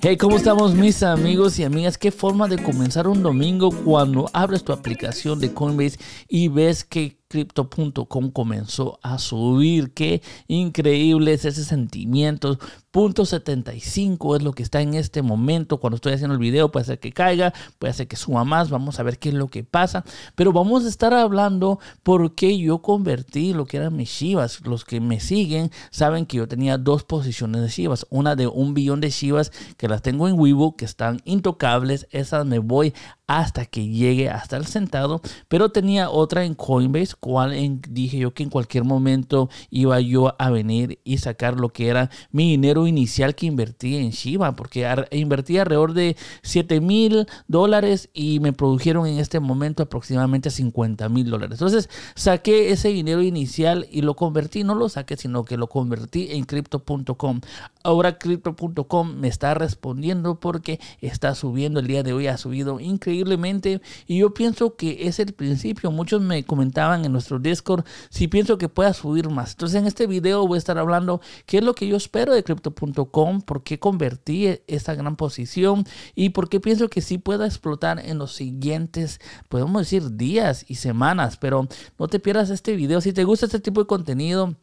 Hey, ¿cómo estamos mis amigos y amigas? Qué forma de comenzar un domingo cuando abres tu aplicación de Coinbase y ves que Crypto.com comenzó a subir. Qué increíble es ese sentimiento. Punto 75 es lo que está en este momento. Cuando estoy haciendo el video, puede ser que caiga, puede ser que suba más. Vamos a ver qué es lo que pasa. Pero vamos a estar hablando por qué yo convertí lo que eran mis Shivas. Los que me siguen saben que yo tenía dos posiciones de Shivas: una de un billón de Shivas que las tengo en Weibo, que están intocables. Esas me voy hasta que llegue hasta el sentado. Pero tenía otra en Coinbase cual dije yo que en cualquier momento iba yo a venir y sacar lo que era mi dinero inicial que invertí en Shiba, porque invertí alrededor de 7 mil dólares y me produjeron en este momento aproximadamente 50 mil dólares. Entonces saqué ese dinero inicial y lo convertí, no lo saqué, sino que lo convertí en crypto.com. Ahora crypto.com me está respondiendo porque está subiendo el día de hoy, ha subido increíblemente y yo pienso que es el principio. Muchos me comentaban nuestro Discord si pienso que pueda subir más. Entonces en este video voy a estar hablando qué es lo que yo espero de crypto.com, por qué convertí e-, esta gran posición y por qué pienso que sí pueda explotar en los siguientes, podemos decir, días y semanas. Pero no te pierdas este video. Si te gusta este tipo de contenido,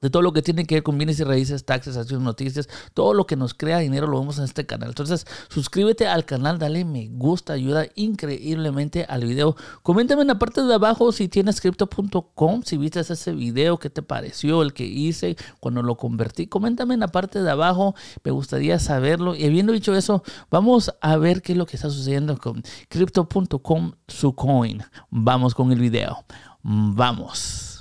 de todo lo que tiene que ver con bienes y raíces, taxes, acciones, noticias, todo lo que nos crea dinero lo vemos en este canal. Entonces, suscríbete al canal, dale me gusta, ayuda increíblemente al video. Coméntame en la parte de abajo si tienes crypto.com, si viste ese video, qué te pareció, el que hice, cuando lo convertí. Coméntame en la parte de abajo, me gustaría saberlo. Y habiendo dicho eso, vamos a ver qué es lo que está sucediendo con crypto.com, su coin. Vamos con el video. Vamos.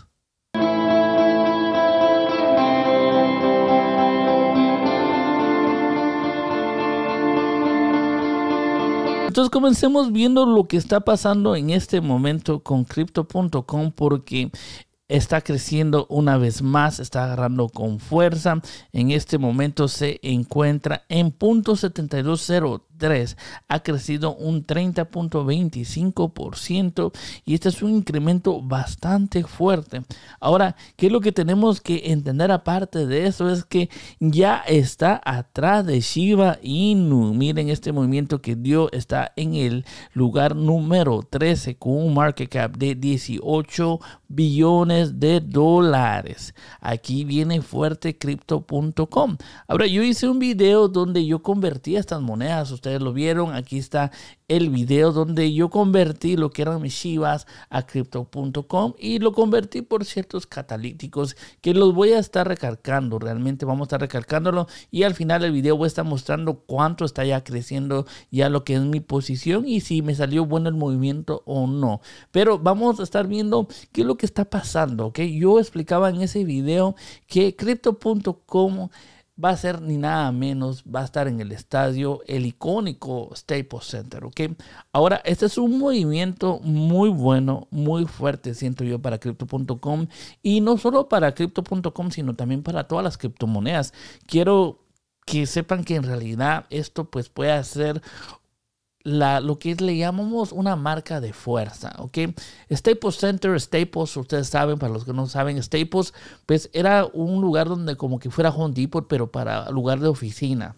Entonces comencemos viendo lo que está pasando en este momento con crypto.com porque está creciendo una vez más, está agarrando con fuerza. En este momento se encuentra en punto ha crecido un 30.25% y este es un incremento bastante fuerte. Ahora, ¿qué es lo que tenemos que entender aparte de eso? Es que ya está atrás de Shiba Inu. Miren este movimiento que dio, está en el lugar número 13 con un market cap de 18 billones de dólares. Aquí viene fuerte Ahora, yo hice un video donde yo convertí estas monedas ustedes lo vieron, aquí está el video donde yo convertí lo que eran mis Shivas a crypto.com y lo convertí por ciertos catalíticos que los voy a estar recalcando realmente vamos a estar recalcándolo y al final del video voy a estar mostrando cuánto está ya creciendo ya lo que es mi posición y si me salió bueno el movimiento o no. Pero vamos a estar viendo qué es lo que está pasando, Yo explicaba en ese video que crypto.com va a ser ni nada menos, va a estar en el estadio, el icónico Staples Center, ¿ok? Ahora, este es un movimiento muy bueno, muy fuerte, siento yo, para crypto.com y no solo para crypto.com, sino también para todas las criptomonedas. Quiero que sepan que en realidad esto pues puede ser lo que le llamamos una marca de fuerza, ¿ok? Staples Center, Staples, ustedes saben, para los que no saben, Staples, pues era un lugar donde como que fuera Home Depot, pero para lugar de oficina.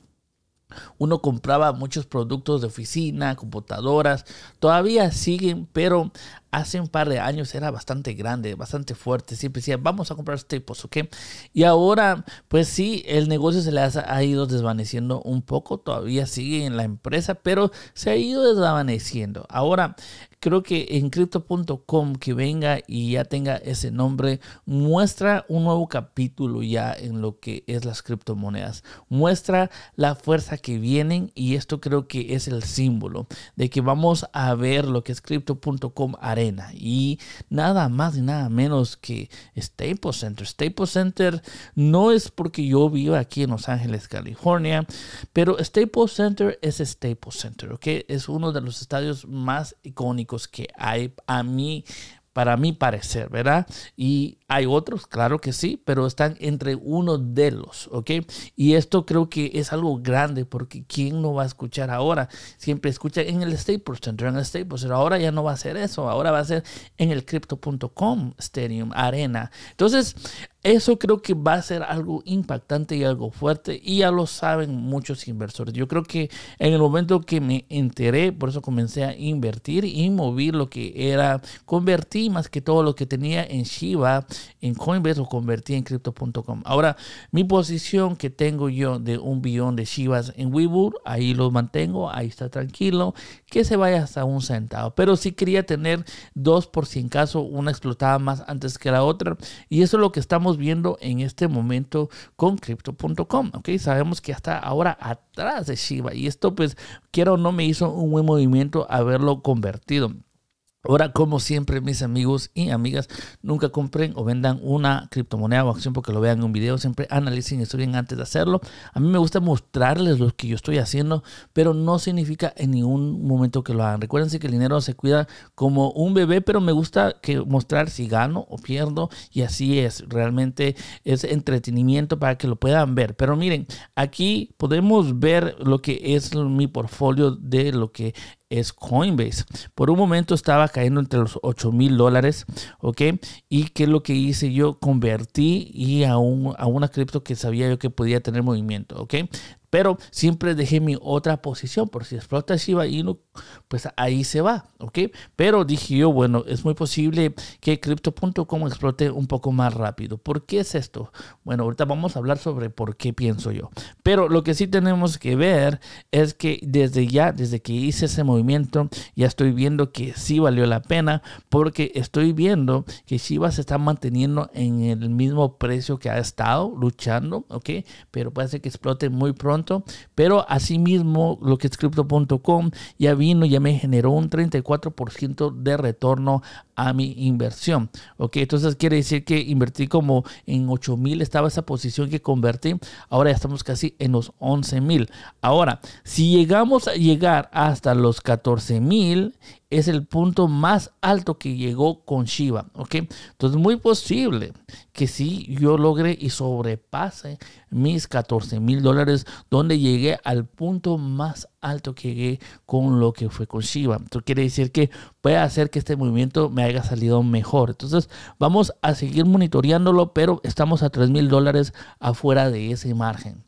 Uno compraba muchos productos de oficina, computadoras, todavía siguen, pero hace un par de años era bastante grande, bastante fuerte. Siempre decía, vamos a comprar tipos, este ¿ok? Y ahora, pues sí, el negocio se le ha, ido desvaneciendo un poco. Todavía sigue en la empresa, pero se ha ido desvaneciendo. Ahora, creo que en crypto.com que venga y ya tenga ese nombre, muestra un nuevo capítulo ya en lo que es las criptomonedas. Muestra la fuerza que vienen y esto creo que es el símbolo de que vamos a ver lo que es crypto.com y nada más y nada menos que Staples Center. Staples Center no es porque yo vivo aquí en Los Ángeles, California, pero Staples Center es Staples Center, ¿ok? Es uno de los estadios más icónicos que hay a mí para mi parecer, ¿verdad? Y hay otros, claro que sí, pero están entre uno de los, ¿ok? Y esto creo que es algo grande porque ¿quién no va a escuchar ahora? Siempre escucha en el Staples Center, en el Staples pero Ahora ya no va a ser eso, ahora va a ser en el Crypto.com Stadium Arena. Entonces, eso creo que va a ser algo impactante y algo fuerte y ya lo saben muchos inversores. Yo creo que en el momento que me enteré, por eso comencé a invertir y moví lo que era, convertí más que todo lo que tenía en Shiba, en Coinbase o convertí en crypto.com. Ahora, mi posición que tengo yo de un billón de Shibas en Webull, ahí lo mantengo, ahí está tranquilo, que se vaya hasta un centavo. Pero sí quería tener dos por si en caso una explotaba más antes que la otra y eso es lo que estamos viendo en este momento con crypto.com. ¿ok? Sabemos que hasta ahora atrás de Shiba y esto pues quiero no me hizo un buen movimiento haberlo convertido. Ahora, como siempre, mis amigos y amigas, nunca compren o vendan una criptomoneda o acción porque lo vean en un video. Siempre analicen y estudien antes de hacerlo. A mí me gusta mostrarles lo que yo estoy haciendo, pero no significa en ningún momento que lo hagan. Recuérdense que el dinero se cuida como un bebé, pero me gusta que mostrar si gano o pierdo. Y así es. Realmente es entretenimiento para que lo puedan ver. Pero miren, aquí podemos ver lo que es mi portfolio de lo que es Coinbase. Por un momento estaba cayendo entre los 8 mil dólares, ¿ok? Y qué es lo que hice yo, convertí y a, a una cripto que sabía yo que podía tener movimiento, ¿ok? Pero siempre dejé mi otra posición, por si explota Shiba Inu, pues ahí se va, ¿ok? Pero dije yo, bueno, es muy posible que Crypto.com explote un poco más rápido. ¿Por qué es esto? Bueno, ahorita vamos a hablar sobre por qué pienso yo. Pero lo que sí tenemos que ver es que desde ya, desde que hice ese movimiento, ya estoy viendo que sí valió la pena, porque estoy viendo que Shiba se está manteniendo en el mismo precio que ha estado luchando, ¿ok? Pero puede ser que explote muy pronto pero asimismo lo que es crypto.com ya vino, ya me generó un 34% de retorno a mi inversión. Ok, entonces quiere decir que invertí como en 8 mil, estaba esa posición que convertí. Ahora ya estamos casi en los 11 mil. Ahora, si llegamos a llegar hasta los 14 mil, es el punto más alto que llegó con Shiva. Ok, entonces muy posible que si yo logre y sobrepase mis 14 mil dólares, donde llegué al punto más alto alto que llegué con lo que fue con Shiva. Esto quiere decir que puede hacer que este movimiento me haya salido mejor. Entonces vamos a seguir monitoreándolo, pero estamos a 3 mil dólares afuera de ese margen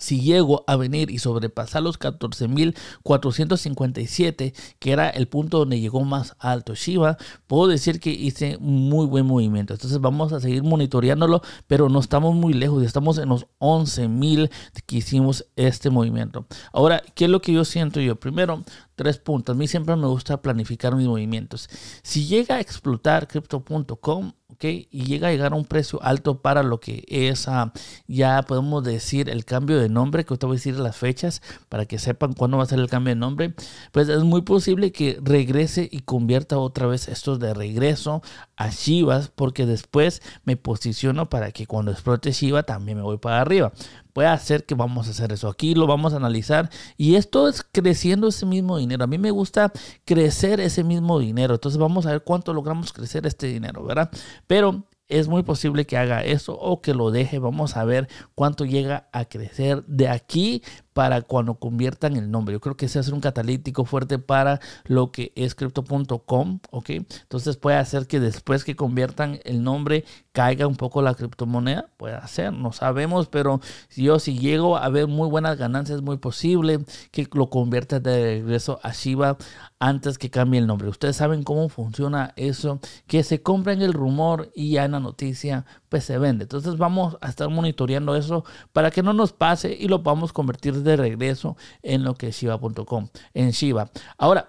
si llego a venir y sobrepasar los 14.457, que era el punto donde llegó más alto Shiva, puedo decir que hice muy buen movimiento. Entonces vamos a seguir monitoreándolo, pero no estamos muy lejos, estamos en los 11.000 que hicimos este movimiento. Ahora, ¿qué es lo que yo siento yo? Primero, Tres puntos. A mí siempre me gusta planificar mis movimientos. Si llega a explotar crypto.com, ok, y llega a llegar a un precio alto para lo que es, ah, ya podemos decir, el cambio de nombre, que usted voy a decir las fechas para que sepan cuándo va a ser el cambio de nombre, pues es muy posible que regrese y convierta otra vez estos de regreso a Shivas, porque después me posiciono para que cuando explote Shiva también me voy para arriba puede hacer que vamos a hacer eso aquí, lo vamos a analizar. Y esto es creciendo ese mismo dinero. A mí me gusta crecer ese mismo dinero. Entonces vamos a ver cuánto logramos crecer este dinero, ¿verdad? Pero es muy posible que haga eso o que lo deje. Vamos a ver cuánto llega a crecer de aquí para cuando conviertan el nombre. Yo creo que se hace un catalítico fuerte para lo que es crypto.com, ¿ok? Entonces puede hacer que después que conviertan el nombre caiga un poco la criptomoneda, puede ser, no sabemos, pero yo si llego a ver muy buenas ganancias es muy posible que lo convierta de regreso a Shiba antes que cambie el nombre. Ustedes saben cómo funciona eso, que se compra en el rumor y ya en la noticia pues se vende. Entonces vamos a estar monitoreando eso para que no nos pase y lo podamos convertir de de regreso en lo que es shiva.com, en Shiva. Ahora,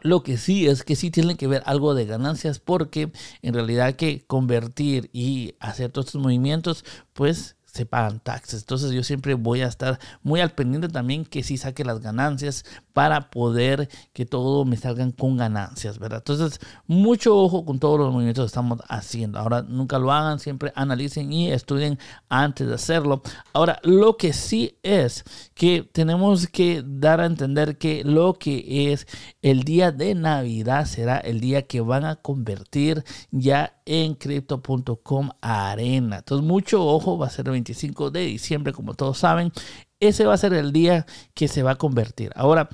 lo que sí es que sí tienen que ver algo de ganancias porque en realidad que convertir y hacer todos estos movimientos, pues se pagan taxes. Entonces yo siempre voy a estar muy al pendiente también que si saque las ganancias para poder que todo me salgan con ganancias, ¿verdad? Entonces mucho ojo con todos los movimientos que estamos haciendo. Ahora nunca lo hagan, siempre analicen y estudien antes de hacerlo. Ahora lo que sí es que tenemos que dar a entender que lo que es el día de Navidad será el día que van a convertir ya en cripto.com arena. Entonces, mucho ojo, va a ser el 25 de diciembre, como todos saben. Ese va a ser el día que se va a convertir. Ahora,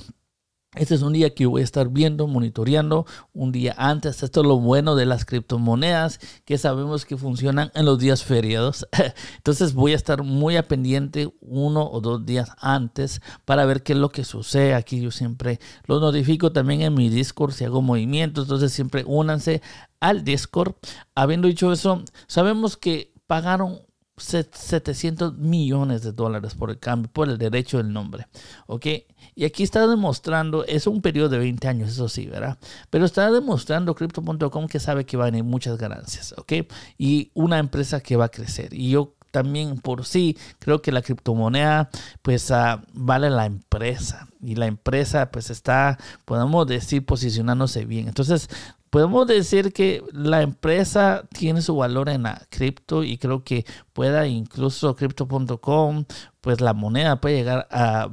este es un día que voy a estar viendo, monitoreando un día antes. Esto es lo bueno de las criptomonedas que sabemos que funcionan en los días feriados. Entonces voy a estar muy a pendiente uno o dos días antes para ver qué es lo que sucede. Aquí yo siempre lo notifico también en mi Discord si hago movimientos. Entonces siempre únanse al Discord. Habiendo dicho eso, sabemos que pagaron 700 millones de dólares por el cambio, por el derecho del nombre. ¿Ok? Y aquí está demostrando, es un periodo de 20 años, eso sí, ¿verdad? Pero está demostrando crypto.com que sabe que van a venir muchas ganancias, ¿ok? Y una empresa que va a crecer. Y yo también por sí creo que la criptomoneda pues ah, vale la empresa y la empresa pues está podemos decir posicionándose bien entonces podemos decir que la empresa tiene su valor en la cripto y creo que pueda incluso crypto.com, pues la moneda puede llegar a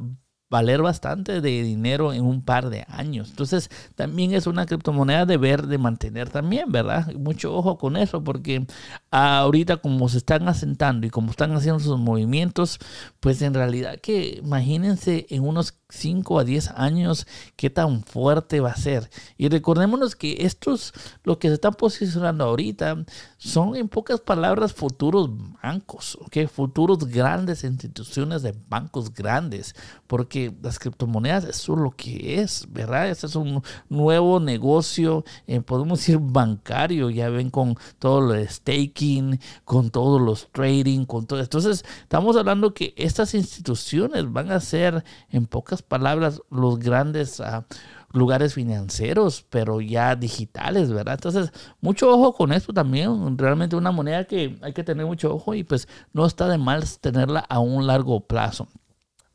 valer bastante de dinero en un par de años. Entonces, también es una criptomoneda de ver, de mantener también, ¿verdad? Mucho ojo con eso, porque ahorita como se están asentando y como están haciendo sus movimientos, pues en realidad que imagínense en unos 5 a 10 años, qué tan fuerte va a ser. Y recordémonos que estos, lo que se están posicionando ahorita, son en pocas palabras futuros bancos, que futuros grandes instituciones de bancos grandes, porque las criptomonedas eso es lo que es, ¿verdad? Este es un nuevo negocio, eh, podemos decir bancario, ya ven con todo lo staking, con todos los trading, con todo. Entonces, estamos hablando que estas instituciones van a ser en pocas palabras, los grandes ah, lugares financieros, pero ya digitales, ¿verdad? Entonces, mucho ojo con esto también. Realmente una moneda que hay que tener mucho ojo y pues no está de mal tenerla a un largo plazo.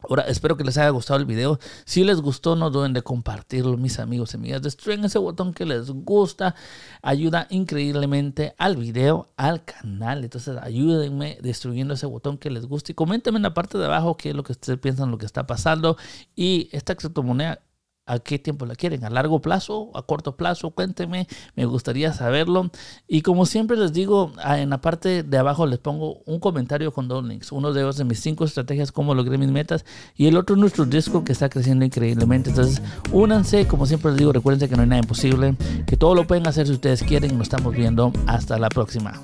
Ahora, espero que les haya gustado el video. Si les gustó, no duden de compartirlo, mis amigos y amigas. Destruyen ese botón que les gusta. Ayuda increíblemente al video, al canal. Entonces, ayúdenme destruyendo ese botón que les gusta. Y coméntenme en la parte de abajo qué es lo que ustedes piensan, lo que está pasando. Y esta criptomoneda ¿A qué tiempo la quieren? ¿A largo plazo? ¿A corto plazo? Cuéntenme, me gustaría saberlo. Y como siempre les digo, en la parte de abajo les pongo un comentario con dos links. Uno de ellos de mis cinco estrategias, cómo logré mis metas. Y el otro nuestro disco que está creciendo increíblemente. Entonces, únanse, como siempre les digo, recuerden que no hay nada imposible, que todo lo pueden hacer si ustedes quieren. Nos estamos viendo. Hasta la próxima.